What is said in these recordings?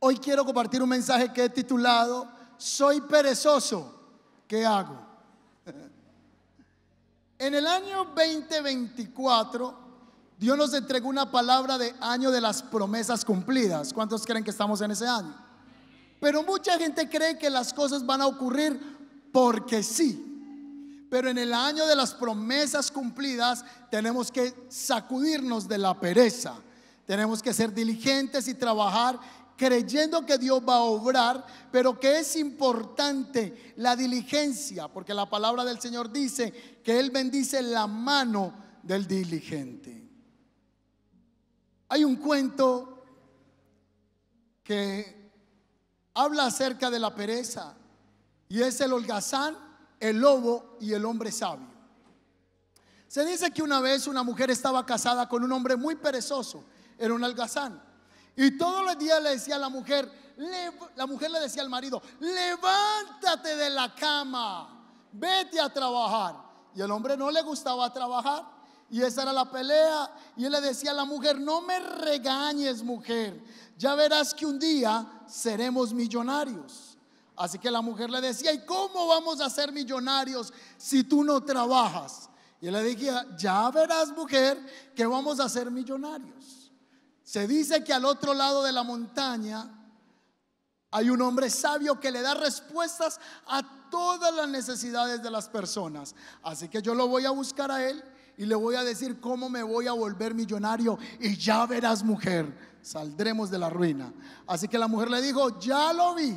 Hoy quiero compartir un mensaje que he titulado Soy perezoso, ¿qué hago? En el año 2024, Dios nos entregó una palabra de año de las promesas cumplidas. ¿Cuántos creen que estamos en ese año? Pero mucha gente cree que las cosas van a ocurrir porque sí. Pero en el año de las promesas cumplidas tenemos que sacudirnos de la pereza. Tenemos que ser diligentes y trabajar creyendo que Dios va a obrar, pero que es importante la diligencia, porque la palabra del Señor dice que Él bendice la mano del diligente. Hay un cuento que habla acerca de la pereza y es el holgazán el lobo y el hombre sabio. Se dice que una vez una mujer estaba casada con un hombre muy perezoso, era un algazán. Y todos los días le decía a la mujer, la mujer le decía al marido, levántate de la cama, vete a trabajar. Y el hombre no le gustaba trabajar. Y esa era la pelea. Y él le decía a la mujer, no me regañes mujer, ya verás que un día seremos millonarios. Así que la mujer le decía, ¿y cómo vamos a ser millonarios si tú no trabajas? Y él le decía, ya verás mujer que vamos a ser millonarios. Se dice que al otro lado de la montaña hay un hombre sabio que le da respuestas a todas las necesidades de las personas. Así que yo lo voy a buscar a él y le voy a decir cómo me voy a volver millonario y ya verás mujer, saldremos de la ruina. Así que la mujer le dijo, ya lo vi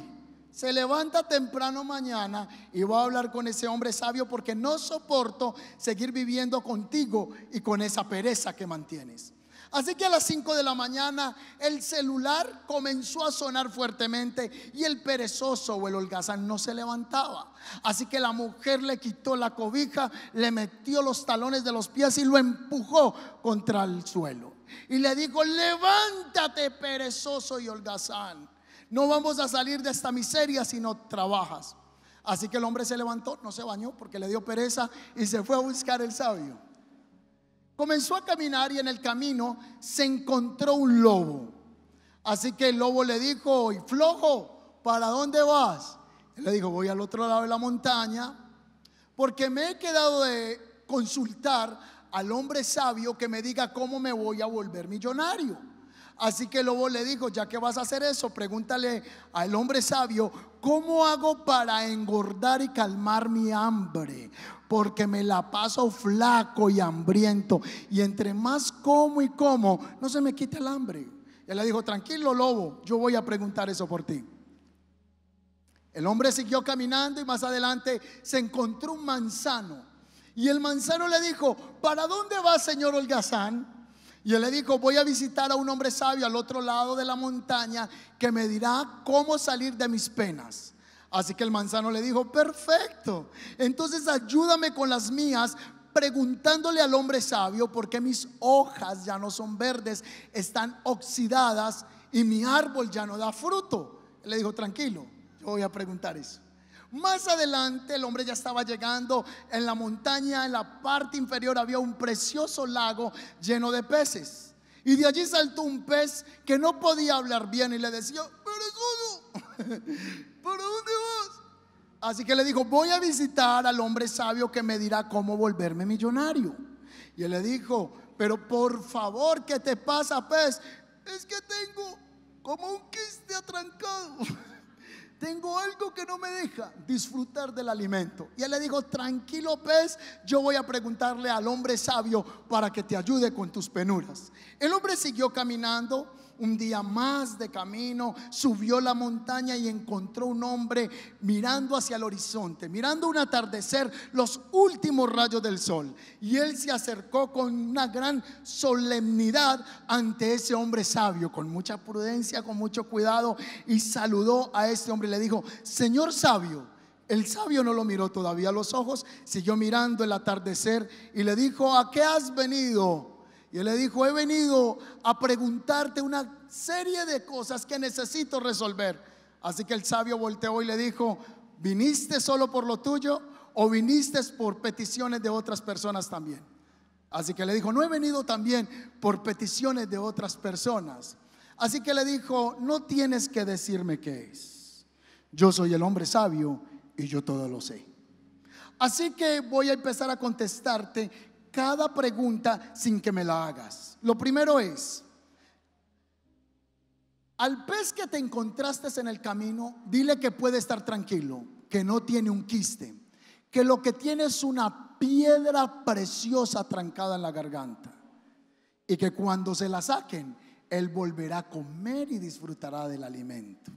se levanta temprano mañana y va a hablar con ese hombre sabio porque no soporto seguir viviendo contigo y con esa pereza que mantienes. Así que a las 5 de la mañana el celular comenzó a sonar fuertemente y el perezoso o el holgazán no se levantaba. Así que la mujer le quitó la cobija, le metió los talones de los pies y lo empujó contra el suelo. Y le dijo, levántate perezoso y holgazán no vamos a salir de esta miseria si no trabajas. Así que el hombre se levantó, no se bañó porque le dio pereza y se fue a buscar el sabio. Comenzó a caminar y en el camino se encontró un lobo. Así que el lobo le dijo, y flojo, ¿para dónde vas? Él le dijo, voy al otro lado de la montaña porque me he quedado de consultar al hombre sabio que me diga cómo me voy a volver millonario. Así que el lobo le dijo, ya que vas a hacer eso, pregúntale al hombre sabio, ¿cómo hago para engordar y calmar mi hambre? Porque me la paso flaco y hambriento. Y entre más como y como, no se me quita el hambre. Y él le dijo, tranquilo lobo, yo voy a preguntar eso por ti. El hombre siguió caminando y más adelante se encontró un manzano. Y el manzano le dijo, ¿para dónde vas, señor holgazán? Y él le dijo, voy a visitar a un hombre sabio al otro lado de la montaña que me dirá cómo salir de mis penas. Así que el manzano le dijo, perfecto, entonces ayúdame con las mías preguntándole al hombre sabio por qué mis hojas ya no son verdes, están oxidadas y mi árbol ya no da fruto. le dijo, tranquilo, yo voy a preguntar eso. Más adelante el hombre ya estaba llegando en la montaña, en la parte inferior había un precioso lago lleno de peces. Y de allí saltó un pez que no podía hablar bien y le decía, pero ¿para dónde vas? Así que le dijo, voy a visitar al hombre sabio que me dirá cómo volverme millonario. Y él le dijo, pero por favor, ¿qué te pasa, pez? Es que tengo como un quiste atrancado. tengo algo que no me deja disfrutar del alimento. Y él le dijo, tranquilo pez, yo voy a preguntarle al hombre sabio para que te ayude con tus penuras. El hombre siguió caminando un día más de camino, subió la montaña y encontró un hombre mirando hacia el horizonte, mirando un atardecer, los últimos rayos del sol. Y él se acercó con una gran solemnidad ante ese hombre sabio, con mucha prudencia, con mucho cuidado, y saludó a este hombre y le dijo, Señor sabio, el sabio no lo miró todavía a los ojos, siguió mirando el atardecer y le dijo, ¿a qué has venido? Y él le dijo, he venido a preguntarte una serie de cosas que necesito resolver. Así que el sabio volteó y le dijo, ¿viniste solo por lo tuyo o viniste por peticiones de otras personas también? Así que le dijo, no he venido también por peticiones de otras personas. Así que le dijo, no tienes que decirme qué es. Yo soy el hombre sabio y yo todo lo sé. Así que voy a empezar a contestarte cada pregunta sin que me la hagas. Lo primero es, al pez que te encontraste en el camino, dile que puede estar tranquilo, que no tiene un quiste, que lo que tiene es una piedra preciosa trancada en la garganta y que cuando se la saquen, él volverá a comer y disfrutará del alimento.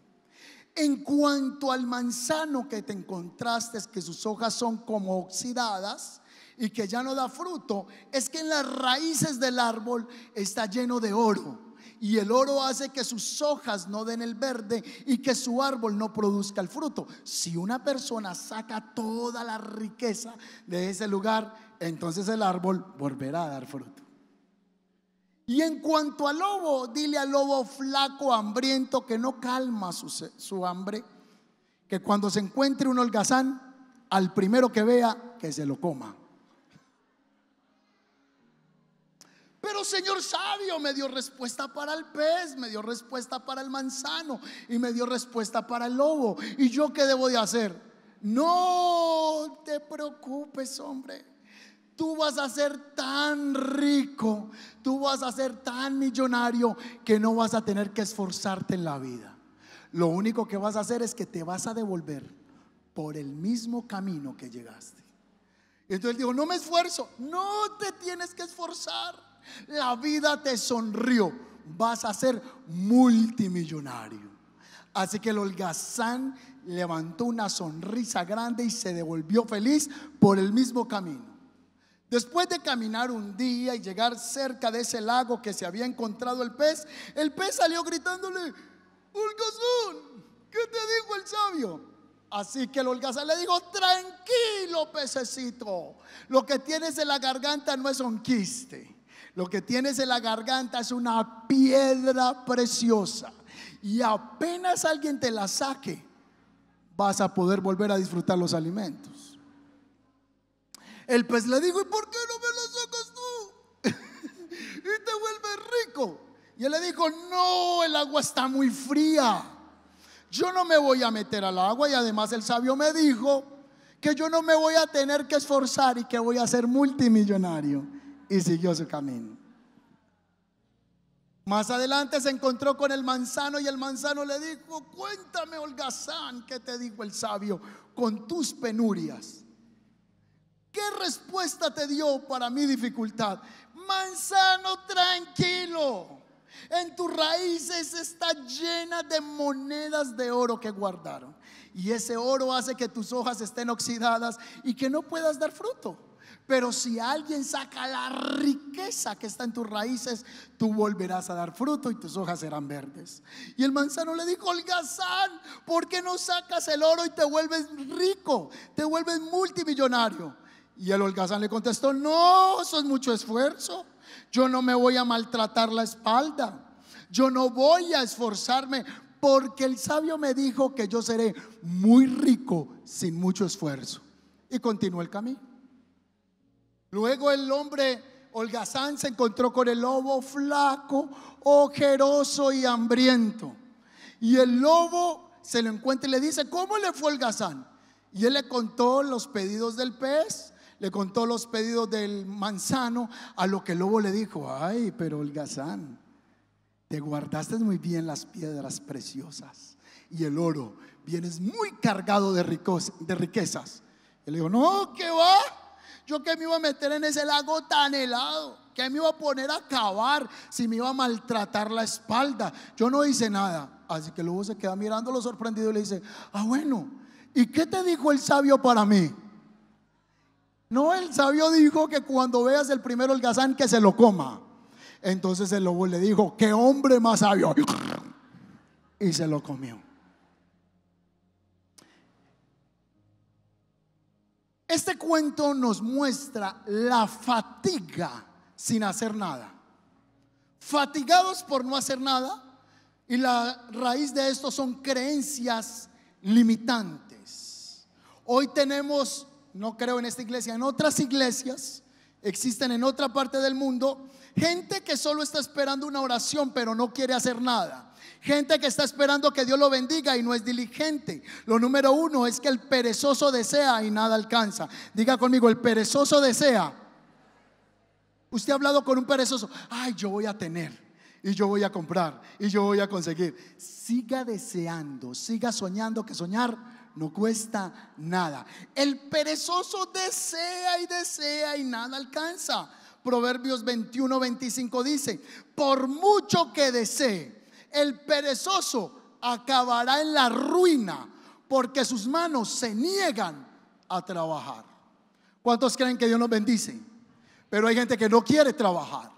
En cuanto al manzano que te encontraste, que sus hojas son como oxidadas, y que ya no da fruto, es que en las raíces del árbol está lleno de oro. Y el oro hace que sus hojas no den el verde y que su árbol no produzca el fruto. Si una persona saca toda la riqueza de ese lugar, entonces el árbol volverá a dar fruto. Y en cuanto al lobo, dile al lobo flaco, hambriento, que no calma su, su hambre, que cuando se encuentre un holgazán, al primero que vea, que se lo coma. Pero Señor sabio me dio respuesta para el pez, me dio respuesta para el manzano y me dio respuesta para el lobo. ¿Y yo qué debo de hacer? No te preocupes, hombre. Tú vas a ser tan rico, tú vas a ser tan millonario que no vas a tener que esforzarte en la vida. Lo único que vas a hacer es que te vas a devolver por el mismo camino que llegaste. Y entonces dijo, no me esfuerzo, no te tienes que esforzar. La vida te sonrió. Vas a ser multimillonario. Así que el holgazán levantó una sonrisa grande y se devolvió feliz por el mismo camino. Después de caminar un día y llegar cerca de ese lago que se había encontrado el pez, el pez salió gritándole, holgazán, ¿qué te dijo el sabio? Así que el holgazán le dijo, tranquilo pececito, lo que tienes en la garganta no es un quiste lo que tienes en la garganta es una piedra preciosa. Y apenas alguien te la saque, vas a poder volver a disfrutar los alimentos. El pez le dijo, ¿y por qué no me lo sacas tú? y te vuelves rico. Y él le dijo, no, el agua está muy fría. Yo no me voy a meter al agua. Y además el sabio me dijo que yo no me voy a tener que esforzar y que voy a ser multimillonario y siguió su camino. Más adelante se encontró con el manzano y el manzano le dijo, cuéntame, holgazán, que te dijo el sabio con tus penurias? ¿Qué respuesta te dio para mi dificultad? Manzano tranquilo, en tus raíces está llena de monedas de oro que guardaron. Y ese oro hace que tus hojas estén oxidadas y que no puedas dar fruto. Pero si alguien saca la riqueza que está en tus raíces, tú volverás a dar fruto y tus hojas serán verdes. Y el manzano le dijo, holgazán, ¿por qué no sacas el oro y te vuelves rico? Te vuelves multimillonario. Y el holgazán le contestó, no, eso es mucho esfuerzo. Yo no me voy a maltratar la espalda. Yo no voy a esforzarme porque el sabio me dijo que yo seré muy rico sin mucho esfuerzo. Y continuó el camino. Luego el hombre holgazán se encontró con el lobo flaco, ojeroso y hambriento. Y el lobo se lo encuentra y le dice, ¿cómo le fue holgazán? Y él le contó los pedidos del pez, le contó los pedidos del manzano, a lo que el lobo le dijo, ay, pero holgazán, te guardaste muy bien las piedras preciosas y el oro, vienes muy cargado de, de riquezas. Y le dijo, no, ¿qué va? Yo que me iba a meter en ese lago tan helado, que me iba a poner a cavar, si me iba a maltratar la espalda. Yo no hice nada. Así que el lobo se queda mirándolo sorprendido y le dice, ah, bueno, ¿y qué te dijo el sabio para mí? No, el sabio dijo que cuando veas el primero gazán que se lo coma. Entonces el lobo le dijo, qué hombre más sabio. Y se lo comió. Este cuento nos muestra la fatiga sin hacer nada. Fatigados por no hacer nada y la raíz de esto son creencias limitantes. Hoy tenemos, no creo en esta iglesia, en otras iglesias, existen en otra parte del mundo, gente que solo está esperando una oración pero no quiere hacer nada. Gente que está esperando que Dios lo bendiga y no es diligente. Lo número uno es que el perezoso desea y nada alcanza. Diga conmigo, el perezoso desea. Usted ha hablado con un perezoso. Ay, yo voy a tener y yo voy a comprar y yo voy a conseguir. Siga deseando, siga soñando que soñar no cuesta nada. El perezoso desea y desea y nada alcanza. Proverbios 21, 25 dice, por mucho que desee, el perezoso acabará en la ruina porque sus manos se niegan a trabajar. ¿Cuántos creen que Dios nos bendice? Pero hay gente que no quiere trabajar.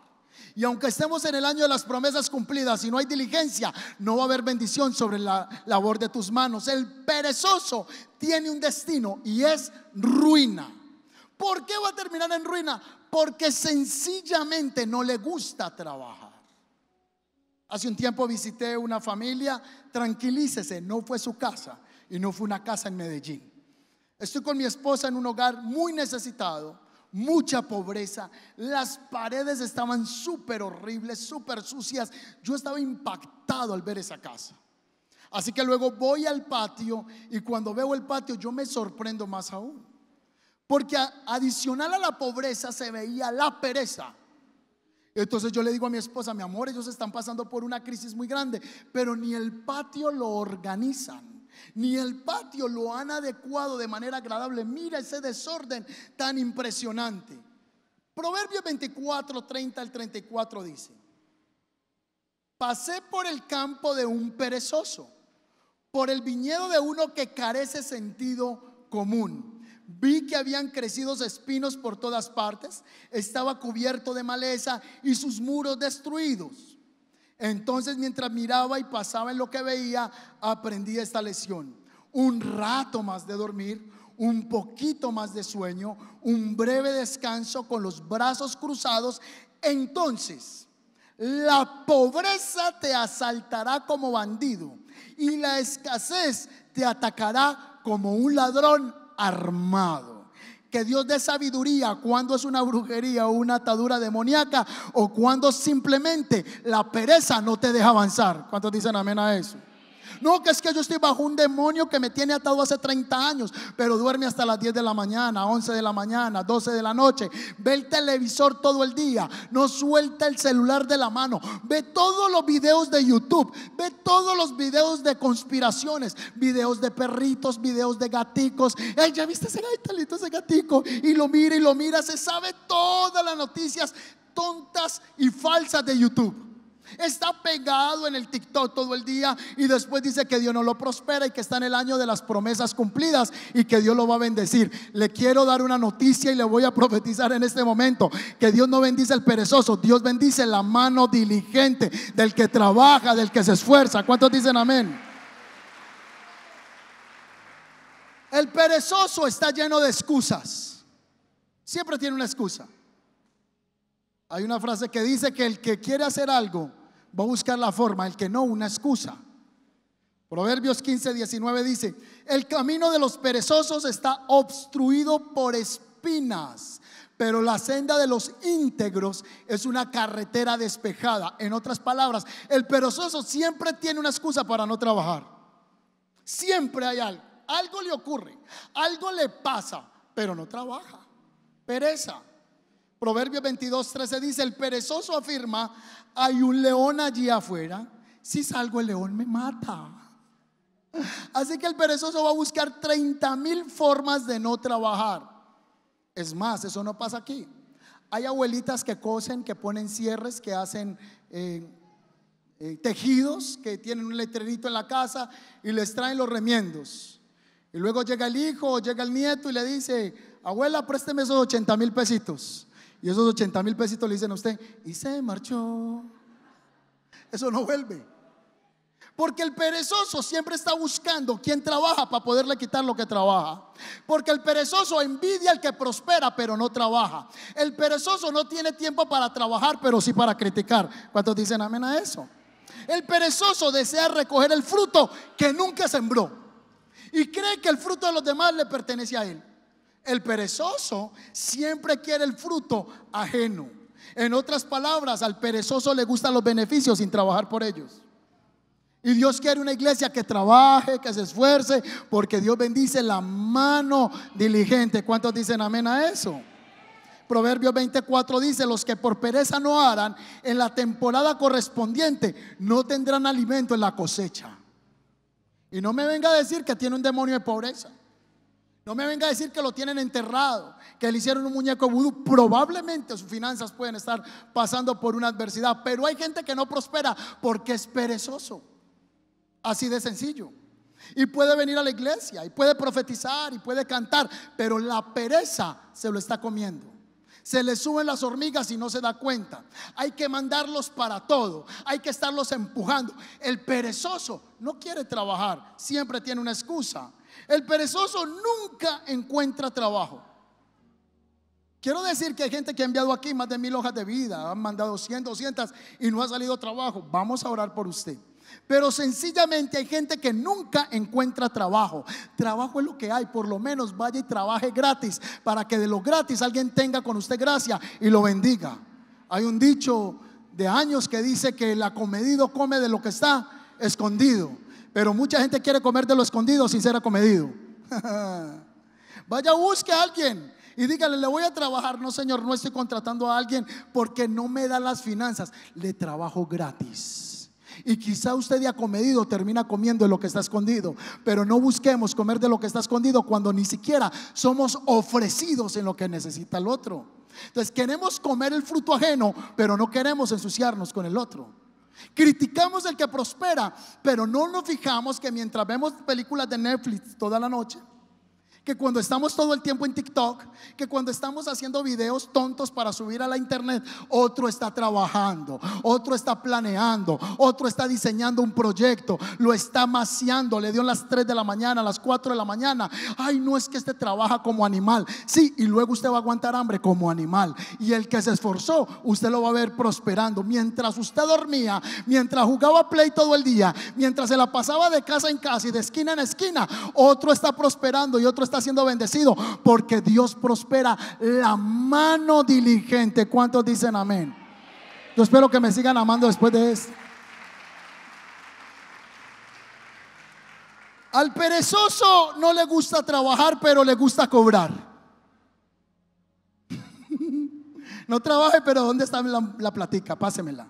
Y aunque estemos en el año de las promesas cumplidas y no hay diligencia, no va a haber bendición sobre la labor de tus manos. El perezoso tiene un destino y es ruina. ¿Por qué va a terminar en ruina? Porque sencillamente no le gusta trabajar. Hace un tiempo visité una familia, tranquilícese, no fue su casa y no fue una casa en Medellín. Estoy con mi esposa en un hogar muy necesitado, mucha pobreza, las paredes estaban súper horribles, súper sucias. Yo estaba impactado al ver esa casa. Así que luego voy al patio y cuando veo el patio yo me sorprendo más aún. Porque adicional a la pobreza se veía la pereza. Entonces yo le digo a mi esposa, mi amor, ellos están pasando por una crisis muy grande, pero ni el patio lo organizan. Ni el patio lo han adecuado de manera agradable. Mira ese desorden tan impresionante. Proverbios 24, 30 al 34 dice, pasé por el campo de un perezoso, por el viñedo de uno que carece sentido común vi que habían crecido espinos por todas partes, estaba cubierto de maleza y sus muros destruidos. Entonces mientras miraba y pasaba en lo que veía, aprendí esta lección. Un rato más de dormir, un poquito más de sueño, un breve descanso con los brazos cruzados. Entonces, la pobreza te asaltará como bandido y la escasez te atacará como un ladrón armado. Que Dios dé sabiduría cuando es una brujería o una atadura demoníaca o cuando simplemente la pereza no te deja avanzar. ¿Cuántos dicen amén a eso? No, que es que yo estoy bajo un demonio que me tiene atado hace 30 años, pero duerme hasta las 10 de la mañana, 11 de la mañana, 12 de la noche. Ve el televisor todo el día, no suelta el celular de la mano. Ve todos los videos de YouTube, ve todos los videos de conspiraciones, videos de perritos, videos de gaticos. Ay, ya viste ese gatito, ese gatico. Y lo mira y lo mira, se sabe todas las noticias tontas y falsas de YouTube. Está pegado en el TikTok todo el día y después dice que Dios no lo prospera y que está en el año de las promesas cumplidas y que Dios lo va a bendecir. Le quiero dar una noticia y le voy a profetizar en este momento que Dios no bendice al perezoso, Dios bendice la mano diligente del que trabaja, del que se esfuerza. ¿Cuántos dicen amén? El perezoso está lleno de excusas. Siempre tiene una excusa. Hay una frase que dice que el que quiere hacer algo va a buscar la forma, el que no, una excusa. Proverbios 15, 19 dice, el camino de los perezosos está obstruido por espinas, pero la senda de los íntegros es una carretera despejada. En otras palabras, el perezoso siempre tiene una excusa para no trabajar. Siempre hay algo, algo le ocurre, algo le pasa, pero no trabaja. Pereza. Proverbio 22, 13 dice, el perezoso afirma, hay un león allí afuera, si salgo el león me mata. Así que el perezoso va a buscar 30 mil formas de no trabajar. Es más, eso no pasa aquí. Hay abuelitas que cosen, que ponen cierres, que hacen eh, eh, tejidos, que tienen un letrerito en la casa y les traen los remiendos. Y luego llega el hijo llega el nieto y le dice, abuela, présteme esos 80 mil pesitos. Y esos 80 mil pesitos le dicen a usted, y se marchó. Eso no vuelve. Porque el perezoso siempre está buscando quien trabaja para poderle quitar lo que trabaja. Porque el perezoso envidia al que prospera pero no trabaja. El perezoso no tiene tiempo para trabajar pero sí para criticar. ¿Cuántos dicen amén a eso? El perezoso desea recoger el fruto que nunca sembró y cree que el fruto de los demás le pertenece a él. El perezoso siempre quiere el fruto ajeno. En otras palabras, al perezoso le gustan los beneficios sin trabajar por ellos. Y Dios quiere una iglesia que trabaje, que se esfuerce, porque Dios bendice la mano diligente. ¿Cuántos dicen amén a eso? Proverbios 24 dice, los que por pereza no harán, en la temporada correspondiente no tendrán alimento en la cosecha. Y no me venga a decir que tiene un demonio de pobreza. No me venga a decir que lo tienen enterrado, que le hicieron un muñeco vudú. Probablemente sus finanzas pueden estar pasando por una adversidad, pero hay gente que no prospera porque es perezoso. Así de sencillo. Y puede venir a la iglesia, y puede profetizar, y puede cantar, pero la pereza se lo está comiendo. Se le suben las hormigas y no se da cuenta. Hay que mandarlos para todo, hay que estarlos empujando. El perezoso no quiere trabajar, siempre tiene una excusa el perezoso nunca encuentra trabajo. Quiero decir que hay gente que ha enviado aquí más de mil hojas de vida, han mandado 100, 200 y no ha salido trabajo. Vamos a orar por usted. Pero sencillamente hay gente que nunca encuentra trabajo. Trabajo es lo que hay, por lo menos vaya y trabaje gratis para que de lo gratis alguien tenga con usted gracia y lo bendiga. Hay un dicho de años que dice que el acomedido come de lo que está escondido. Pero mucha gente quiere comer de lo escondido sin ser acomedido. Vaya, busque a alguien y dígale, le voy a trabajar. No, señor, no estoy contratando a alguien porque no me da las finanzas. Le trabajo gratis. Y quizá usted ya acomedido termina comiendo de lo que está escondido, pero no busquemos comer de lo que está escondido cuando ni siquiera somos ofrecidos en lo que necesita el otro. Entonces queremos comer el fruto ajeno, pero no queremos ensuciarnos con el otro. Criticamos el que prospera, pero no nos fijamos que mientras vemos películas de Netflix toda la noche, que cuando estamos todo el tiempo en TikTok, que cuando estamos haciendo videos tontos para subir a la internet, otro está trabajando, otro está planeando, otro está diseñando un proyecto, lo está maciando, le dio las 3 de la mañana, a las 4 de la mañana. Ay, no es que este trabaja como animal. Sí, y luego usted va a aguantar hambre como animal. Y el que se esforzó, usted lo va a ver prosperando. Mientras usted dormía, mientras jugaba play todo el día, mientras se la pasaba de casa en casa y de esquina en esquina, otro está prosperando y otro está siendo bendecido? Porque Dios prospera la mano diligente. ¿Cuántos dicen amén? Yo espero que me sigan amando después de esto. Al perezoso no le gusta trabajar, pero le gusta cobrar. no trabaje, pero ¿dónde está la, la platica? Pásemela.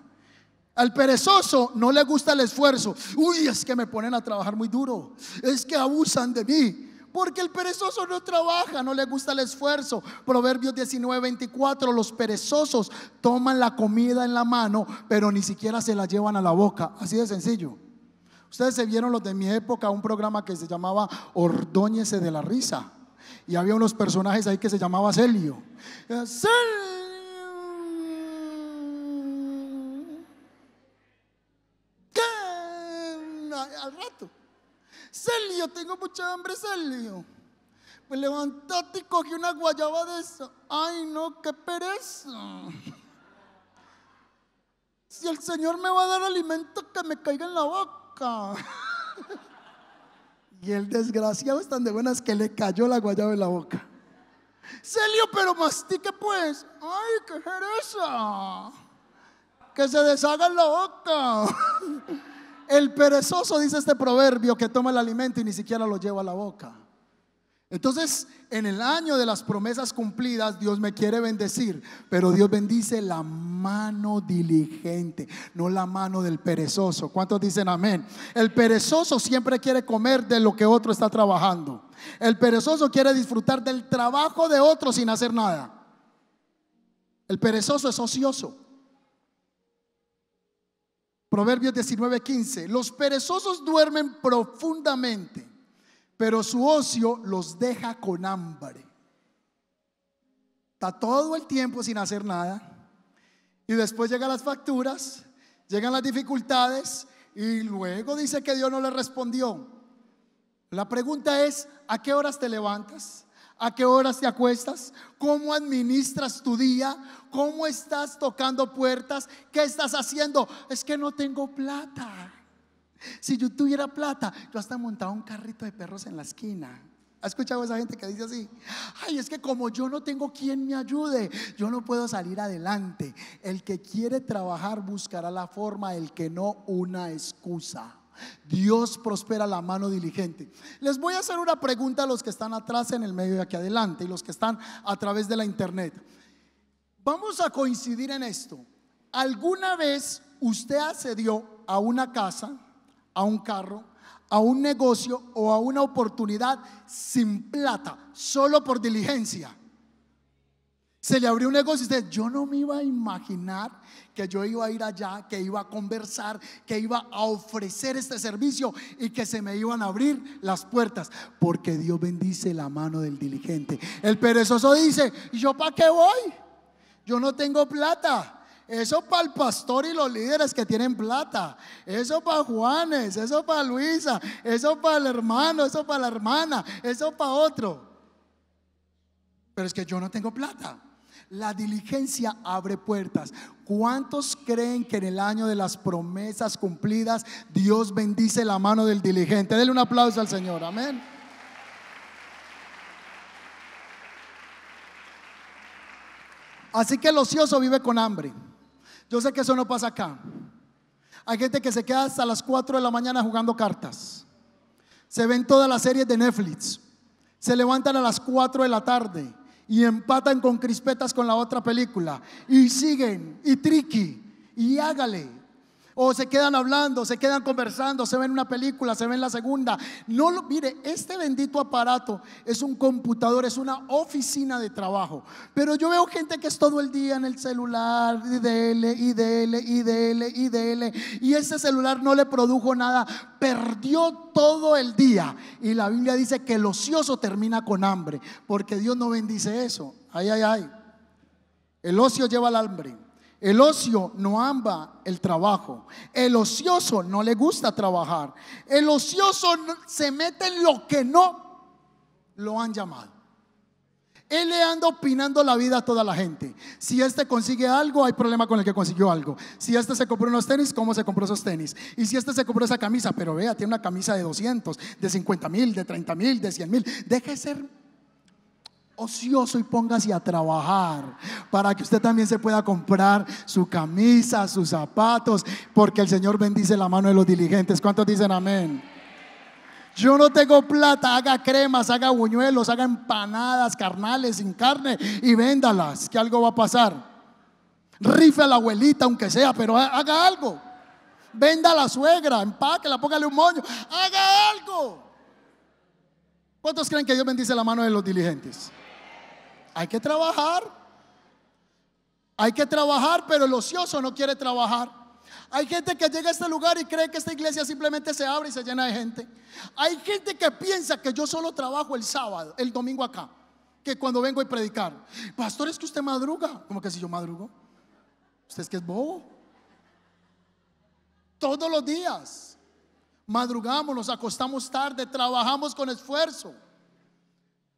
Al perezoso no le gusta el esfuerzo. Uy, es que me ponen a trabajar muy duro. Es que abusan de mí. Porque el perezoso no trabaja, no le gusta el esfuerzo. Proverbios 19, 24, los perezosos toman la comida en la mano, pero ni siquiera se la llevan a la boca. Así de sencillo. Ustedes se vieron los de mi época, un programa que se llamaba Ordóñese de la Risa. Y había unos personajes ahí que se llamaba Celio. Eh, Celio. al rato. Celio, tengo mucha hambre, Celio. Pues levantate y cogí una guayaba de esa. Ay, no, qué pereza. Si el Señor me va a dar alimento, que me caiga en la boca. Y el desgraciado es tan de buenas que le cayó la guayaba en la boca. Celio, pero mastique pues. Ay, qué pereza. Que se deshaga en la boca. El perezoso, dice este proverbio, que toma el alimento y ni siquiera lo lleva a la boca. Entonces, en el año de las promesas cumplidas, Dios me quiere bendecir, pero Dios bendice la mano diligente, no la mano del perezoso. ¿Cuántos dicen amén? El perezoso siempre quiere comer de lo que otro está trabajando. El perezoso quiere disfrutar del trabajo de otro sin hacer nada. El perezoso es ocioso. Proverbios 19:15. Los perezosos duermen profundamente, pero su ocio los deja con hambre. Está todo el tiempo sin hacer nada. Y después llegan las facturas, llegan las dificultades y luego dice que Dios no le respondió. La pregunta es, ¿a qué horas te levantas? ¿A qué horas te acuestas? ¿Cómo administras tu día? ¿Cómo estás tocando puertas? ¿Qué estás haciendo? Es que no tengo plata. Si yo tuviera plata, yo hasta montaba un carrito de perros en la esquina. ¿Has escuchado a esa gente que dice así? Ay, es que como yo no tengo quien me ayude, yo no puedo salir adelante. El que quiere trabajar buscará la forma, el que no, una excusa. Dios prospera la mano diligente. Les voy a hacer una pregunta a los que están atrás en el medio de aquí adelante y los que están a través de la internet. Vamos a coincidir en esto. ¿Alguna vez usted accedió a una casa, a un carro, a un negocio o a una oportunidad sin plata, solo por diligencia? Se le abrió un negocio y usted, yo no me iba a imaginar que yo iba a ir allá, que iba a conversar, que iba a ofrecer este servicio y que se me iban a abrir las puertas. Porque Dios bendice la mano del diligente. El perezoso dice, ¿y yo para qué voy? Yo no tengo plata. Eso para el pastor y los líderes que tienen plata. Eso para Juanes, eso para Luisa, eso para el hermano, eso para la hermana, eso para otro. Pero es que yo no tengo plata. La diligencia abre puertas. ¿Cuántos creen que en el año de las promesas cumplidas Dios bendice la mano del diligente? Denle un aplauso al Señor. Amén. Así que el ocioso vive con hambre. Yo sé que eso no pasa acá. Hay gente que se queda hasta las 4 de la mañana jugando cartas. Se ven todas las series de Netflix. Se levantan a las 4 de la tarde y empatan con crispetas con la otra película y siguen y triqui y hágale o se quedan hablando, se quedan conversando, se ven una película, se ven la segunda. No lo, mire, este bendito aparato es un computador, es una oficina de trabajo. Pero yo veo gente que es todo el día en el celular, y dele, y dele, y dele, y dele. Y ese celular no le produjo nada, perdió todo el día. Y la Biblia dice que el ocioso termina con hambre, porque Dios no bendice eso. Ay, ay, ay. El ocio lleva al hambre. El ocio no ama el trabajo. El ocioso no le gusta trabajar. El ocioso se mete en lo que no lo han llamado. Él le anda opinando la vida a toda la gente. Si este consigue algo, hay problema con el que consiguió algo. Si este se compró unos tenis, ¿cómo se compró esos tenis? Y si este se compró esa camisa, pero vea, tiene una camisa de 200, de 50 mil, de 30 mil, de 100 mil. Deje ser ocioso y póngase a trabajar para que usted también se pueda comprar su camisa, sus zapatos, porque el Señor bendice la mano de los diligentes. ¿Cuántos dicen amén? Yo no tengo plata, haga cremas, haga buñuelos, haga empanadas carnales sin carne y véndalas, que algo va a pasar. Rife a la abuelita, aunque sea, pero haga algo. Venda a la suegra, empáquela, póngale un moño, haga algo. ¿Cuántos creen que Dios bendice la mano de los diligentes? Hay que trabajar. Hay que trabajar, pero el ocioso no quiere trabajar. Hay gente que llega a este lugar y cree que esta iglesia simplemente se abre y se llena de gente. Hay gente que piensa que yo solo trabajo el sábado, el domingo acá, que cuando vengo a predicar. Pastor, es que usted madruga. ¿Cómo que si yo madrugo? Usted es que es bobo. Todos los días madrugamos, nos acostamos tarde, trabajamos con esfuerzo,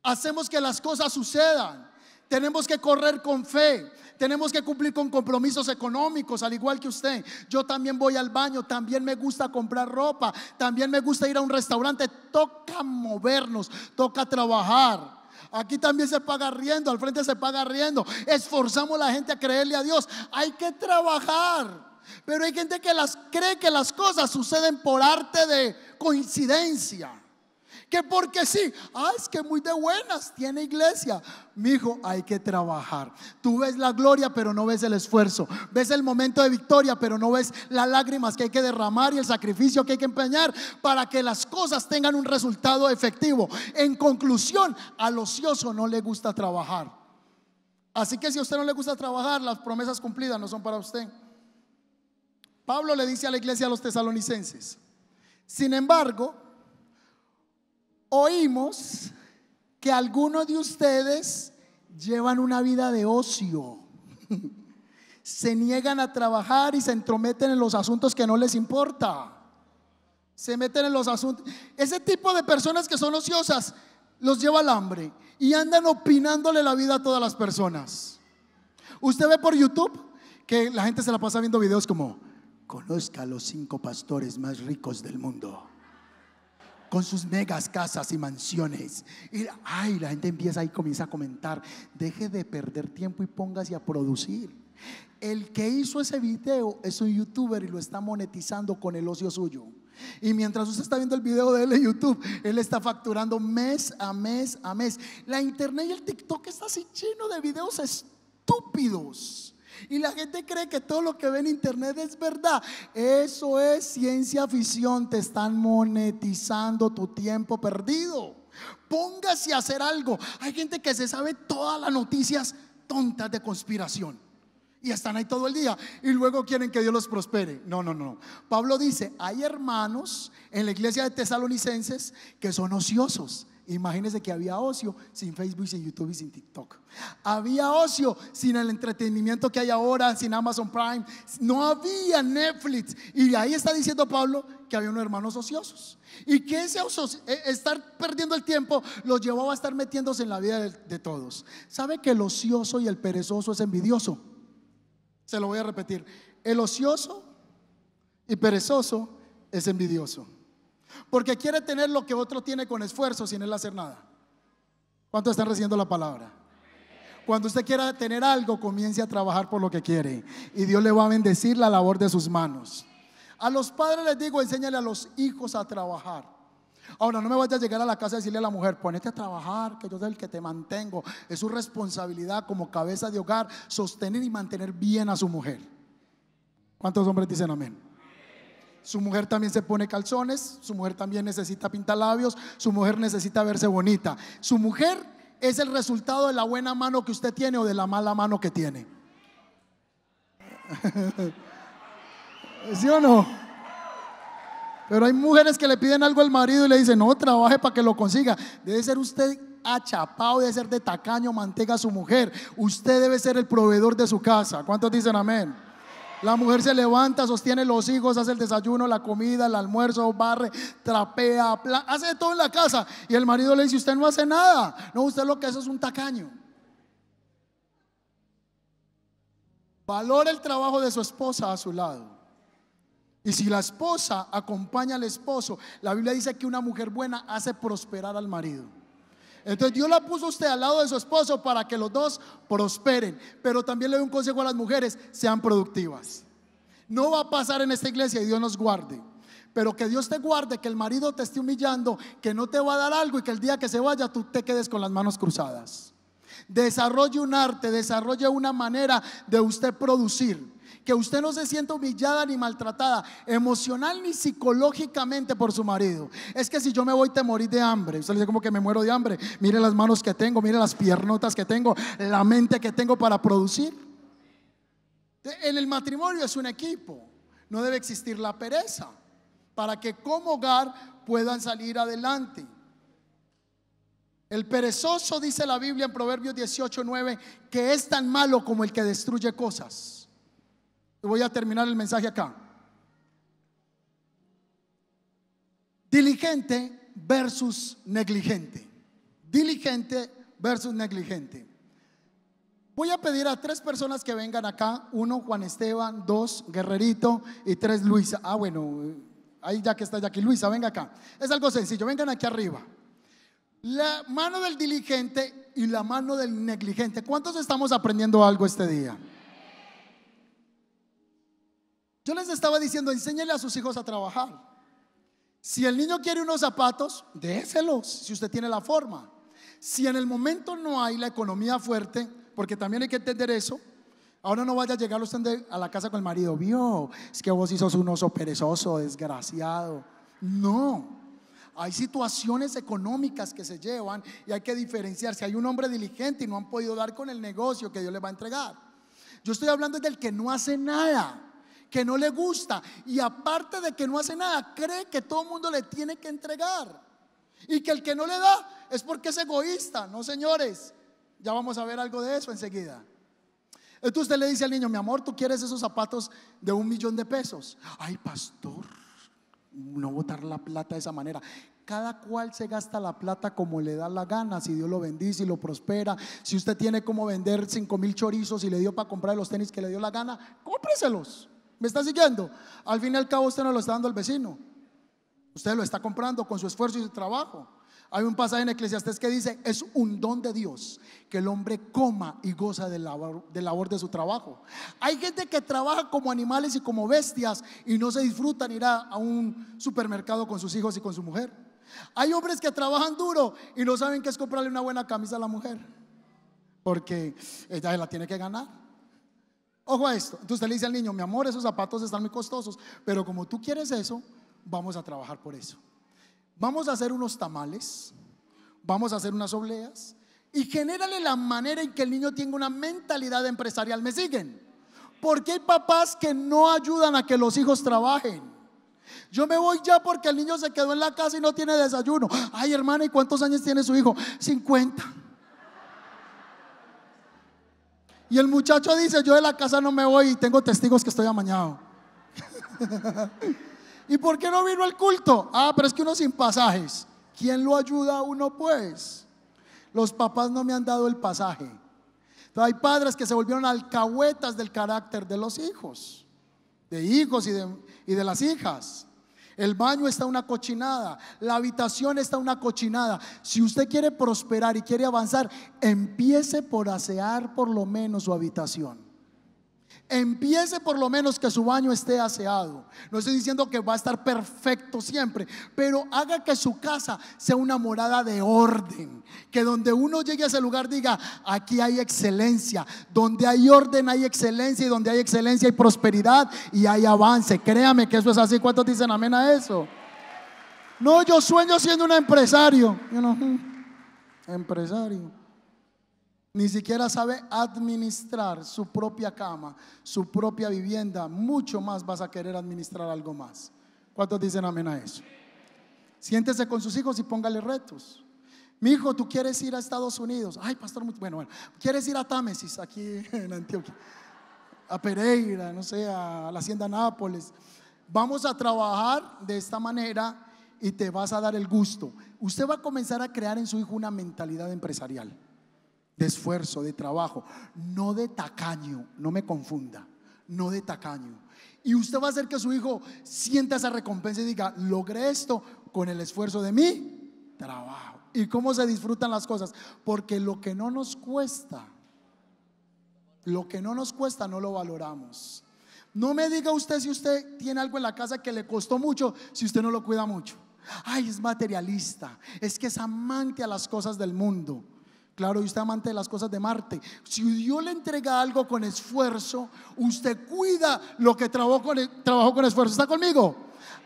hacemos que las cosas sucedan. Tenemos que correr con fe. Tenemos que cumplir con compromisos económicos, al igual que usted. Yo también voy al baño, también me gusta comprar ropa, también me gusta ir a un restaurante. Toca movernos, toca trabajar. Aquí también se paga riendo, al frente se paga riendo. Esforzamos la gente a creerle a Dios. Hay que trabajar. Pero hay gente que las cree que las cosas suceden por arte de coincidencia que porque sí, ah, es que muy de buenas tiene iglesia. Mi hijo, hay que trabajar. Tú ves la gloria, pero no ves el esfuerzo. Ves el momento de victoria, pero no ves las lágrimas que hay que derramar y el sacrificio que hay que empeñar para que las cosas tengan un resultado efectivo. En conclusión, al ocioso no le gusta trabajar. Así que si a usted no le gusta trabajar, las promesas cumplidas no son para usted. Pablo le dice a la iglesia a los tesalonicenses, sin embargo, oímos que algunos de ustedes llevan una vida de ocio. Se niegan a trabajar y se entrometen en los asuntos que no les importa. Se meten en los asuntos. Ese tipo de personas que son ociosas los lleva al hambre y andan opinándole la vida a todas las personas. Usted ve por YouTube que la gente se la pasa viendo videos como, conozca a los cinco pastores más ricos del mundo con sus megas casas y mansiones. Y ay, la gente empieza y comienza a comentar, deje de perder tiempo y póngase a producir. El que hizo ese video es un youtuber y lo está monetizando con el ocio suyo. Y mientras usted está viendo el video de él en YouTube, él está facturando mes a mes a mes. La internet y el TikTok está así lleno de videos estúpidos y la gente cree que todo lo que ve en internet es verdad. Eso es ciencia ficción. Te están monetizando tu tiempo perdido. Póngase a hacer algo. Hay gente que se sabe todas las noticias tontas de conspiración. Y están ahí todo el día. Y luego quieren que Dios los prospere. No, no, no. Pablo dice, hay hermanos en la iglesia de tesalonicenses que son ociosos Imagínense que había ocio sin Facebook, sin YouTube y sin TikTok. Había ocio sin el entretenimiento que hay ahora, sin Amazon Prime. No había Netflix. Y ahí está diciendo Pablo que había unos hermanos ociosos. Y que ese e, estar perdiendo el tiempo los llevaba a estar metiéndose en la vida de, de todos. ¿Sabe que el ocioso y el perezoso es envidioso? Se lo voy a repetir. El ocioso y perezoso es envidioso. Porque quiere tener lo que otro tiene con esfuerzo sin él hacer nada. ¿Cuántos están recibiendo la palabra? Cuando usted quiera tener algo, comience a trabajar por lo que quiere. Y Dios le va a bendecir la labor de sus manos. A los padres les digo, enséñale a los hijos a trabajar. Ahora, no me vaya a llegar a la casa y decirle a la mujer, ponete a trabajar, que yo soy el que te mantengo. Es su responsabilidad como cabeza de hogar sostener y mantener bien a su mujer. ¿Cuántos hombres dicen amén? Su mujer también se pone calzones, su mujer también necesita pintalabios, su mujer necesita verse bonita. Su mujer es el resultado de la buena mano que usted tiene o de la mala mano que tiene. ¿Sí o no? Pero hay mujeres que le piden algo al marido y le dicen, no, trabaje para que lo consiga. Debe ser usted achapado, debe ser de tacaño, mantega a su mujer. Usted debe ser el proveedor de su casa. ¿Cuántos dicen amén? La mujer se levanta, sostiene los hijos, hace el desayuno, la comida, el almuerzo, barre, trapea, hace todo en la casa. Y el marido le dice, usted no hace nada. No, usted lo que hace es un tacaño. Valora el trabajo de su esposa a su lado. Y si la esposa acompaña al esposo, la Biblia dice que una mujer buena hace prosperar al marido. Entonces Dios la puso usted al lado de su esposo para que los dos prosperen. Pero también le doy un consejo a las mujeres, sean productivas. No va a pasar en esta iglesia y Dios nos guarde. Pero que Dios te guarde, que el marido te esté humillando, que no te va a dar algo y que el día que se vaya tú te quedes con las manos cruzadas. Desarrolle un arte, desarrolle una manera de usted producir que usted no se sienta humillada ni maltratada emocional ni psicológicamente por su marido. Es que si yo me voy te morir de hambre, usted le dice como que me muero de hambre, mire las manos que tengo, mire las piernotas que tengo, la mente que tengo para producir. En el matrimonio es un equipo, no debe existir la pereza para que como hogar puedan salir adelante. El perezoso, dice la Biblia en Proverbios 18, 9, que es tan malo como el que destruye cosas. Voy a terminar el mensaje acá. Diligente versus negligente. Diligente versus negligente. Voy a pedir a tres personas que vengan acá. Uno, Juan Esteban, dos, Guerrerito y tres, Luisa. Ah, bueno, ahí ya que está ya aquí. Luisa, venga acá. Es algo sencillo, vengan aquí arriba. La mano del diligente y la mano del negligente. ¿Cuántos estamos aprendiendo algo este día? Yo les estaba diciendo, enséñele a sus hijos a trabajar. Si el niño quiere unos zapatos, déselos, si usted tiene la forma. Si en el momento no hay la economía fuerte, porque también hay que entender eso, ahora no vaya a llegar usted a la casa con el marido, vio, es que vos sos un oso perezoso, desgraciado. No, hay situaciones económicas que se llevan y hay que diferenciar. Si Hay un hombre diligente y no han podido dar con el negocio que Dios le va a entregar. Yo estoy hablando del que no hace nada que no le gusta y aparte de que no hace nada, cree que todo el mundo le tiene que entregar y que el que no le da es porque es egoísta. No, señores, ya vamos a ver algo de eso enseguida. Entonces usted le dice al niño, mi amor, tú quieres esos zapatos de un millón de pesos. Ay, pastor, no botar la plata de esa manera. Cada cual se gasta la plata como le da la gana, si Dios lo bendice y lo prospera. Si usted tiene como vender cinco mil chorizos y le dio para comprar los tenis que le dio la gana, cómpreselos. ¿Me está siguiendo? Al fin y al cabo usted no lo está dando al vecino. Usted lo está comprando con su esfuerzo y su trabajo. Hay un pasaje en Eclesiastés que dice, es un don de Dios que el hombre coma y goza del labor, labor de su trabajo. Hay gente que trabaja como animales y como bestias y no se disfrutan ir a, a un supermercado con sus hijos y con su mujer. Hay hombres que trabajan duro y no saben qué es comprarle una buena camisa a la mujer, porque ella la tiene que ganar. Ojo a esto. Entonces usted le dice al niño, mi amor, esos zapatos están muy costosos, pero como tú quieres eso, vamos a trabajar por eso. Vamos a hacer unos tamales, vamos a hacer unas obleas y genérale la manera en que el niño tenga una mentalidad empresarial. ¿Me siguen? Porque hay papás que no ayudan a que los hijos trabajen. Yo me voy ya porque el niño se quedó en la casa y no tiene desayuno. Ay, hermana, ¿y cuántos años tiene su hijo? 50. Y el muchacho dice, yo de la casa no me voy y tengo testigos que estoy amañado. ¿Y por qué no vino al culto? Ah, pero es que uno sin pasajes. ¿Quién lo ayuda a uno pues? Los papás no me han dado el pasaje. Entonces hay padres que se volvieron alcahuetas del carácter de los hijos, de hijos y de, y de las hijas. El baño está una cochinada, la habitación está una cochinada. Si usted quiere prosperar y quiere avanzar, empiece por asear por lo menos su habitación. Empiece por lo menos que su baño esté aseado. No estoy diciendo que va a estar perfecto siempre, pero haga que su casa sea una morada de orden. Que donde uno llegue a ese lugar diga, aquí hay excelencia. Donde hay orden hay excelencia y donde hay excelencia hay prosperidad y hay avance. Créame que eso es así. ¿Cuántos dicen amén a eso? No, yo sueño siendo un empresario. Hmm, empresario ni siquiera sabe administrar su propia cama, su propia vivienda, mucho más vas a querer administrar algo más. ¿Cuántos dicen amén a eso? Siéntese con sus hijos y póngale retos. Mi hijo, tú quieres ir a Estados Unidos. Ay, pastor, bueno, bueno. ¿Quieres ir a Támesis, aquí en Antioquia? A Pereira, no sé, a la Hacienda Nápoles. Vamos a trabajar de esta manera y te vas a dar el gusto. Usted va a comenzar a crear en su hijo una mentalidad empresarial de esfuerzo, de trabajo, no de tacaño, no me confunda, no de tacaño. Y usted va a hacer que su hijo sienta esa recompensa y diga, logré esto con el esfuerzo de mi trabajo. ¿Y cómo se disfrutan las cosas? Porque lo que no nos cuesta, lo que no nos cuesta no lo valoramos. No me diga usted si usted tiene algo en la casa que le costó mucho, si usted no lo cuida mucho. Ay, es materialista, es que es amante a las cosas del mundo. Claro, y usted amante de las cosas de Marte. Si Dios le entrega algo con esfuerzo, usted cuida lo que trabajó con, e, trabajó con esfuerzo. ¿Está conmigo?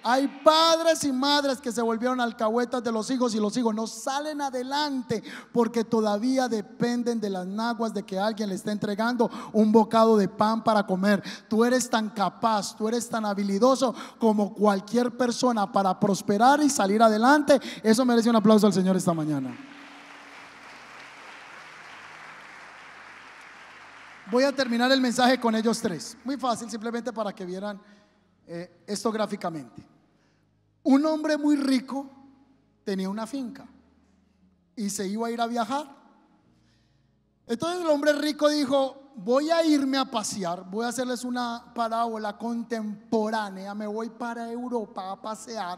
Hay padres y madres que se volvieron alcahuetas de los hijos y los hijos no salen adelante porque todavía dependen de las naguas de que alguien le esté entregando un bocado de pan para comer. Tú eres tan capaz, tú eres tan habilidoso como cualquier persona para prosperar y salir adelante. Eso merece un aplauso al Señor esta mañana. Voy a terminar el mensaje con ellos tres. Muy fácil, simplemente para que vieran eh, esto gráficamente. Un hombre muy rico tenía una finca y se iba a ir a viajar. Entonces el hombre rico dijo, voy a irme a pasear, voy a hacerles una parábola contemporánea, me voy para Europa a pasear.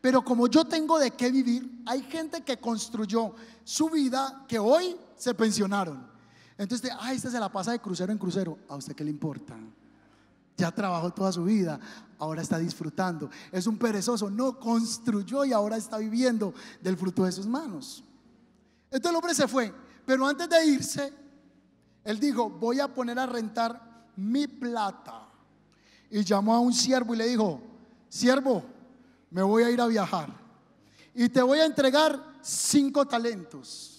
Pero como yo tengo de qué vivir, hay gente que construyó su vida que hoy se pensionaron. Entonces, ah, esta se la pasa de crucero en crucero. ¿A usted qué le importa? Ya trabajó toda su vida, ahora está disfrutando. Es un perezoso, no construyó y ahora está viviendo del fruto de sus manos. Entonces el hombre se fue, pero antes de irse, él dijo, voy a poner a rentar mi plata. Y llamó a un siervo y le dijo, siervo, me voy a ir a viajar y te voy a entregar cinco talentos.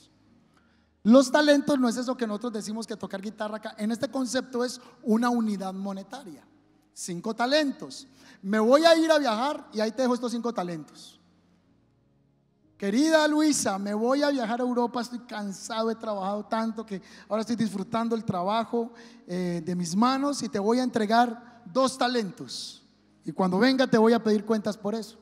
Los talentos no es eso que nosotros decimos que tocar guitarra acá. En este concepto es una unidad monetaria. Cinco talentos. Me voy a ir a viajar y ahí te dejo estos cinco talentos. Querida Luisa, me voy a viajar a Europa, estoy cansado, he trabajado tanto que ahora estoy disfrutando el trabajo eh, de mis manos y te voy a entregar dos talentos. Y cuando venga te voy a pedir cuentas por eso.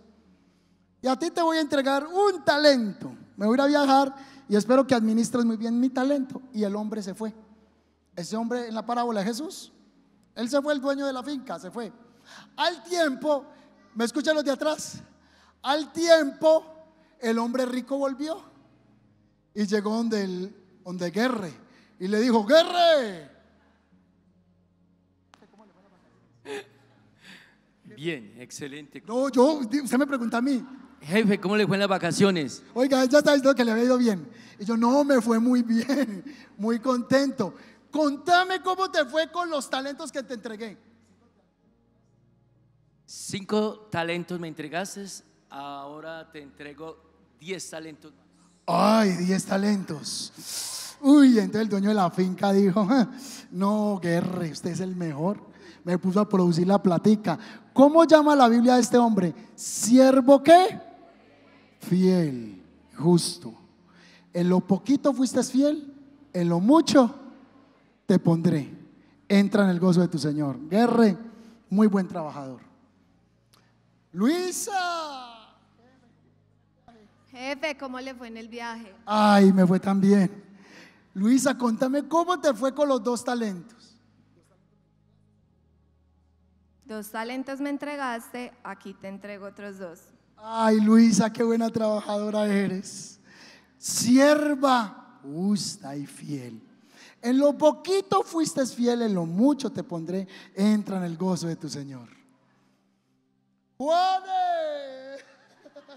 Y a ti te voy a entregar un talento. Me voy a viajar y espero que administres muy bien mi talento. Y el hombre se fue. Ese hombre en la parábola de Jesús, él se fue el dueño de la finca, se fue. Al tiempo, ¿me escuchan los de atrás? Al tiempo, el hombre rico volvió y llegó donde, el, donde Guerre y le dijo, Guerre. Bien, excelente. No, yo, usted me pregunta a mí jefe, ¿cómo le fue en las vacaciones? Oiga, ya está diciendo que le había ido bien. Y yo, no, me fue muy bien, muy contento. Contame cómo te fue con los talentos que te entregué. Cinco talentos me entregaste, ahora te entrego diez talentos. Ay, diez talentos. Uy, entonces el dueño de la finca dijo, no, Guerre, usted es el mejor. Me puso a producir la platica. ¿Cómo llama la Biblia a este hombre? ¿Siervo qué? fiel, justo. En lo poquito fuiste fiel, en lo mucho te pondré. Entra en el gozo de tu Señor. Guerre, muy buen trabajador. Luisa. Jefe, ¿cómo le fue en el viaje? Ay, me fue tan bien. Luisa, contame cómo te fue con los dos talentos. Dos talentos me entregaste, aquí te entrego otros dos. Ay, Luisa, qué buena trabajadora eres. Sierva justa y fiel. En lo poquito fuiste fiel, en lo mucho te pondré. Entra en el gozo de tu Señor. ¡Juane!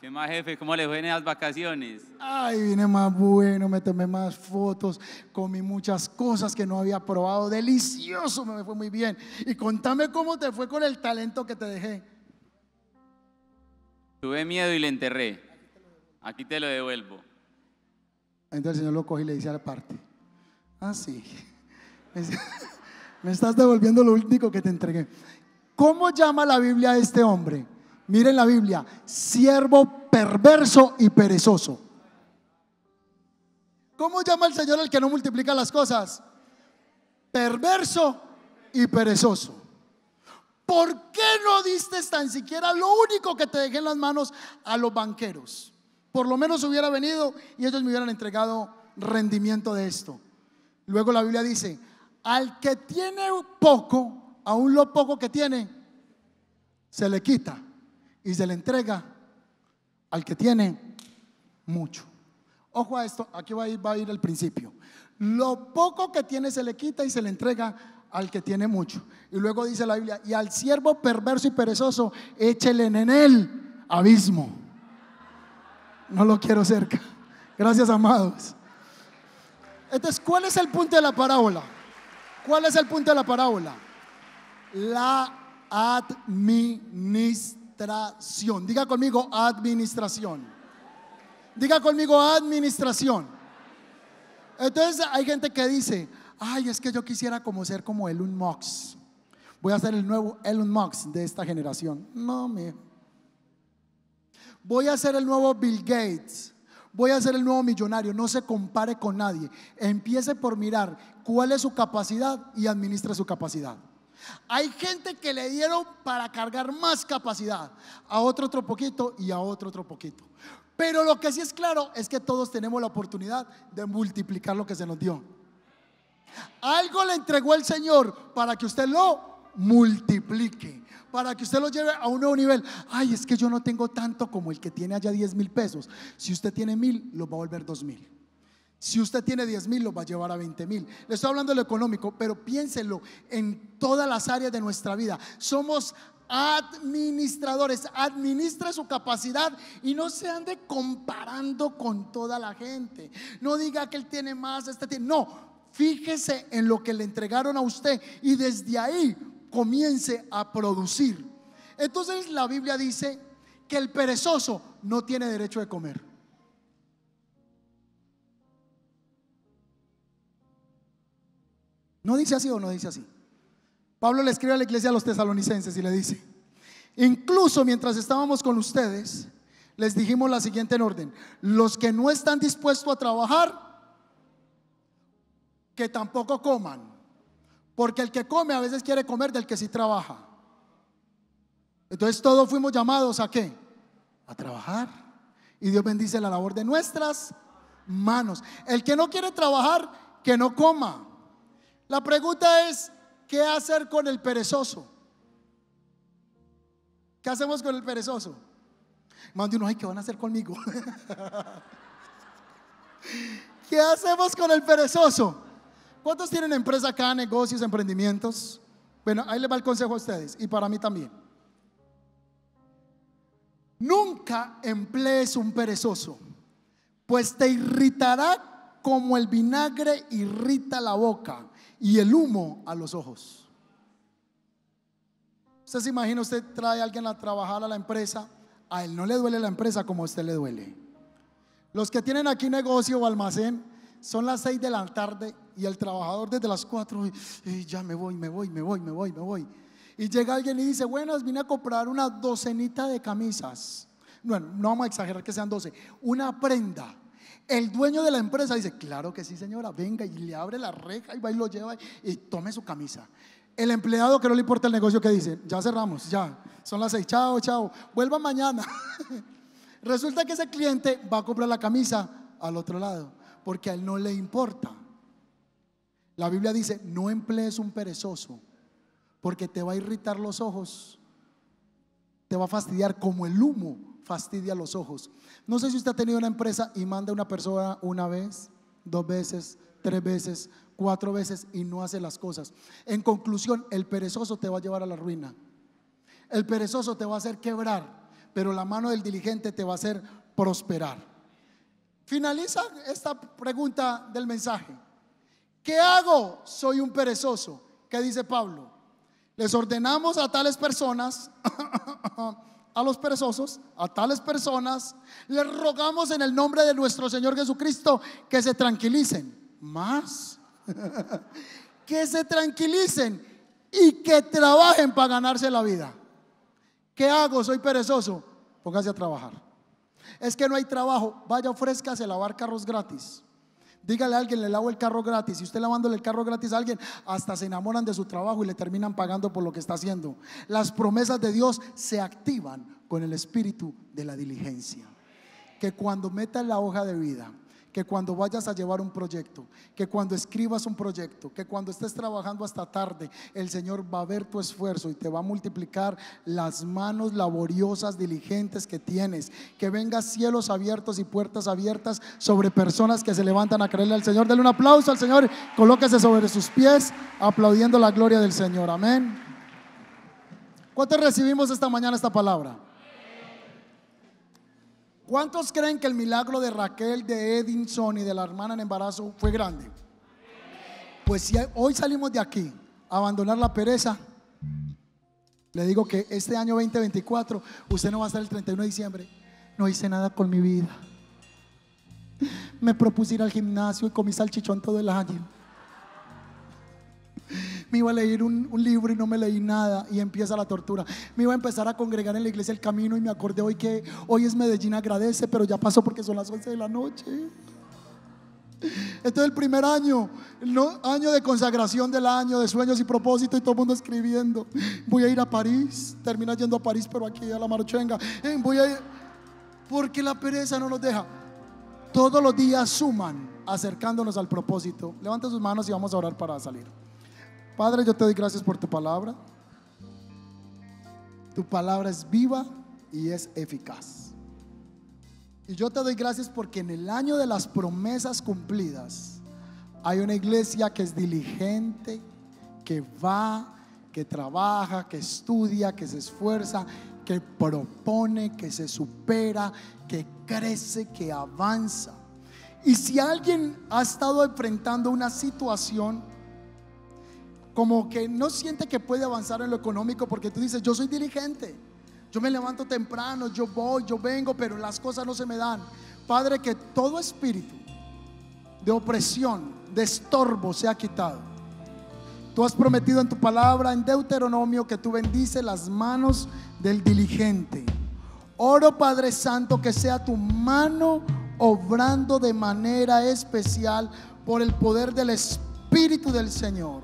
¿Qué más, jefe? ¿Cómo le fue en las vacaciones? Ay, vine más bueno, me tomé más fotos, comí muchas cosas que no había probado. Delicioso, me fue muy bien. Y contame cómo te fue con el talento que te dejé. Tuve miedo y le enterré. Aquí te lo devuelvo. Entonces el Señor lo coge y le dice a la parte, ah, sí, me estás devolviendo lo único que te entregué. ¿Cómo llama la Biblia a este hombre? Miren la Biblia, siervo perverso y perezoso. ¿Cómo llama el Señor al que no multiplica las cosas? Perverso y perezoso. ¿Por qué no diste tan siquiera lo único que te dejé en las manos a los banqueros? Por lo menos hubiera venido y ellos me hubieran entregado rendimiento de esto. Luego la Biblia dice, al que tiene poco, aún lo poco que tiene, se le quita y se le entrega al que tiene mucho. Ojo a esto, aquí va a ir, va a ir el principio. Lo poco que tiene se le quita y se le entrega al que tiene mucho. Y luego dice la Biblia, y al siervo perverso y perezoso, échele en el abismo. No lo quiero cerca. Gracias, amados. Entonces, ¿cuál es el punto de la parábola? ¿Cuál es el punto de la parábola? La administración. Diga conmigo administración. Diga conmigo administración. Entonces hay gente que dice, ay, es que yo quisiera como ser como Elon Musk. Voy a ser el nuevo Elon Musk de esta generación. No, me. Voy a ser el nuevo Bill Gates. Voy a ser el nuevo millonario. No se compare con nadie. Empiece por mirar cuál es su capacidad y administre su capacidad. Hay gente que le dieron para cargar más capacidad, a otro otro poquito y a otro otro poquito. Pero lo que sí es claro es que todos tenemos la oportunidad de multiplicar lo que se nos dio. Algo le entregó el Señor para que usted lo multiplique, para que usted lo lleve a un nuevo nivel. Ay, es que yo no tengo tanto como el que tiene allá 10 mil pesos. Si usted tiene mil, lo va a volver dos mil. Si usted tiene 10 mil, lo va a llevar a 20 mil. Le estoy hablando de lo económico, pero piénselo en todas las áreas de nuestra vida. Somos administradores. Administra su capacidad y no se ande comparando con toda la gente. No diga que él tiene más, este tiene. No, Fíjese en lo que le entregaron a usted y desde ahí comience a producir. Entonces la Biblia dice que el perezoso no tiene derecho de comer. ¿No dice así o no dice así? Pablo le escribe a la iglesia a los tesalonicenses y le dice, incluso mientras estábamos con ustedes, les dijimos la siguiente en orden, los que no están dispuestos a trabajar, que tampoco coman, porque el que come a veces quiere comer del que sí trabaja. Entonces todos fuimos llamados a qué? A trabajar. Y Dios bendice la labor de nuestras manos. El que no quiere trabajar, que no coma. La pregunta es, ¿qué hacer con el perezoso? ¿Qué hacemos con el perezoso? Mande uno, ay, ¿qué van a hacer conmigo? ¿Qué hacemos con el perezoso? ¿Cuántos tienen empresa acá, negocios, emprendimientos? Bueno, ahí les va el consejo a ustedes y para mí también. Nunca emplees un perezoso, pues te irritará como el vinagre irrita la boca y el humo a los ojos. Usted se imagina, usted trae a alguien a trabajar a la empresa, a él no le duele la empresa como a usted le duele. Los que tienen aquí negocio o almacén son las seis de la tarde y el trabajador desde las 4, ya me voy, me voy, me voy, me voy, me voy. Y llega alguien y dice, buenas, vine a comprar una docenita de camisas. Bueno, no vamos a exagerar que sean 12, una prenda. El dueño de la empresa dice, claro que sí, señora, venga y le abre la reja y va y lo lleva y tome su camisa. El empleado que no le importa el negocio que dice, ya cerramos, ya, son las seis, chao, chao, vuelva mañana. Resulta que ese cliente va a comprar la camisa al otro lado, porque a él no le importa. La Biblia dice, no emplees un perezoso, porque te va a irritar los ojos, te va a fastidiar como el humo fastidia los ojos. No sé si usted ha tenido una empresa y manda a una persona una vez, dos veces, tres veces, cuatro veces y no hace las cosas. En conclusión, el perezoso te va a llevar a la ruina. El perezoso te va a hacer quebrar, pero la mano del diligente te va a hacer prosperar. Finaliza esta pregunta del mensaje. ¿Qué hago? Soy un perezoso. ¿Qué dice Pablo? Les ordenamos a tales personas, a los perezosos, a tales personas, les rogamos en el nombre de nuestro Señor Jesucristo que se tranquilicen. Más. que se tranquilicen y que trabajen para ganarse la vida. ¿Qué hago? Soy perezoso. Póngase a trabajar. Es que no hay trabajo. Vaya, ofrézcase lavar carros gratis. Dígale a alguien, le lavo el carro gratis. Y usted lavándole el carro gratis a alguien, hasta se enamoran de su trabajo y le terminan pagando por lo que está haciendo. Las promesas de Dios se activan con el espíritu de la diligencia. Que cuando metas la hoja de vida, que cuando vayas a llevar un proyecto, que cuando escribas un proyecto, que cuando estés trabajando hasta tarde, el Señor va a ver tu esfuerzo y te va a multiplicar las manos laboriosas, diligentes que tienes. Que vengas cielos abiertos y puertas abiertas sobre personas que se levantan a creerle al Señor. Dale un aplauso al Señor, colóquese sobre sus pies, aplaudiendo la gloria del Señor. Amén. ¿Cuántos recibimos esta mañana esta palabra? ¿Cuántos creen que el milagro de Raquel, de Edinson y de la hermana en embarazo fue grande? Pues si hoy salimos de aquí, abandonar la pereza, le digo que este año 2024 usted no va a estar el 31 de diciembre. No hice nada con mi vida. Me propuse ir al gimnasio y comí salchichón todo el año me iba a leer un, libro y no me leí nada y empieza la tortura. Me iba a empezar a congregar en la iglesia el camino y me acordé hoy que hoy es Medellín agradece, pero ya pasó porque son las 11 de la noche. Este es el primer año, el año de consagración del año, de sueños y propósito y todo el mundo escribiendo. Voy a ir a París, termina yendo a París, pero aquí a la marchenga. Eh, voy a ir, porque la pereza no nos deja. Todos los días suman acercándonos al propósito. Levanta sus manos y vamos a orar para salir. Padre, yo te doy gracias por tu palabra. Tu palabra es viva y es eficaz. Y yo te doy gracias porque en el año de las promesas cumplidas hay una iglesia que es diligente, que va, que trabaja, que estudia, que se esfuerza, que propone, que se supera, que crece, que avanza. Y si alguien ha estado enfrentando una situación como que no siente que puede avanzar en lo económico porque tú dices, yo soy dirigente, yo me levanto temprano, yo voy, yo vengo, pero las cosas no se me dan. Padre, que todo espíritu de opresión, de estorbo sea quitado. Tú has prometido en tu palabra, en Deuteronomio, que tú bendices las manos del diligente. Oro Padre Santo que sea tu mano obrando de manera especial por el poder del Espíritu del Señor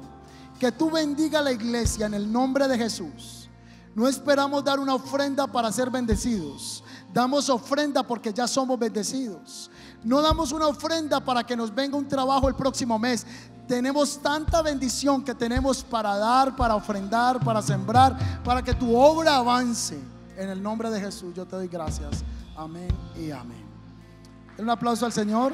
que tú bendiga la iglesia en el nombre de Jesús. No esperamos dar una ofrenda para ser bendecidos. Damos ofrenda porque ya somos bendecidos. No damos una ofrenda para que nos venga un trabajo el próximo mes. Tenemos tanta bendición que tenemos para dar, para ofrendar, para sembrar, para que tu obra avance. En el nombre de Jesús yo te doy gracias. Amén y amén. Un aplauso al Señor.